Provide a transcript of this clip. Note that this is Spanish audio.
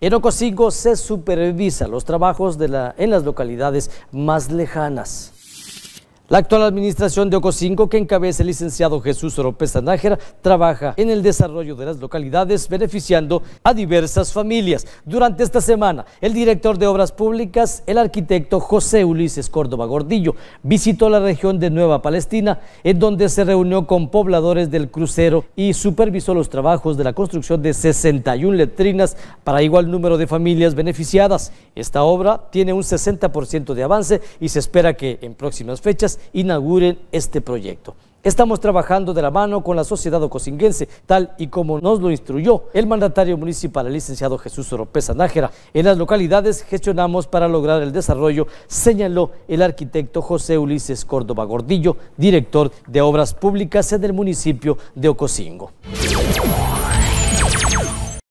En se supervisa los trabajos en las localidades más lejanas. La actual administración de OCO5, que encabeza el licenciado Jesús Oropesa Nájera, trabaja en el desarrollo de las localidades, beneficiando a diversas familias. Durante esta semana, el director de Obras Públicas, el arquitecto José Ulises Córdoba Gordillo, visitó la región de Nueva Palestina, en donde se reunió con pobladores del crucero y supervisó los trabajos de la construcción de 61 letrinas para igual número de familias beneficiadas. Esta obra tiene un 60% de avance y se espera que en próximas fechas inauguren este proyecto. Estamos trabajando de la mano con la sociedad ocosinguense, tal y como nos lo instruyó el mandatario municipal, el licenciado Jesús Oropesa Nájera. En las localidades gestionamos para lograr el desarrollo, señaló el arquitecto José Ulises Córdoba Gordillo, director de Obras Públicas en el municipio de Ocosingo.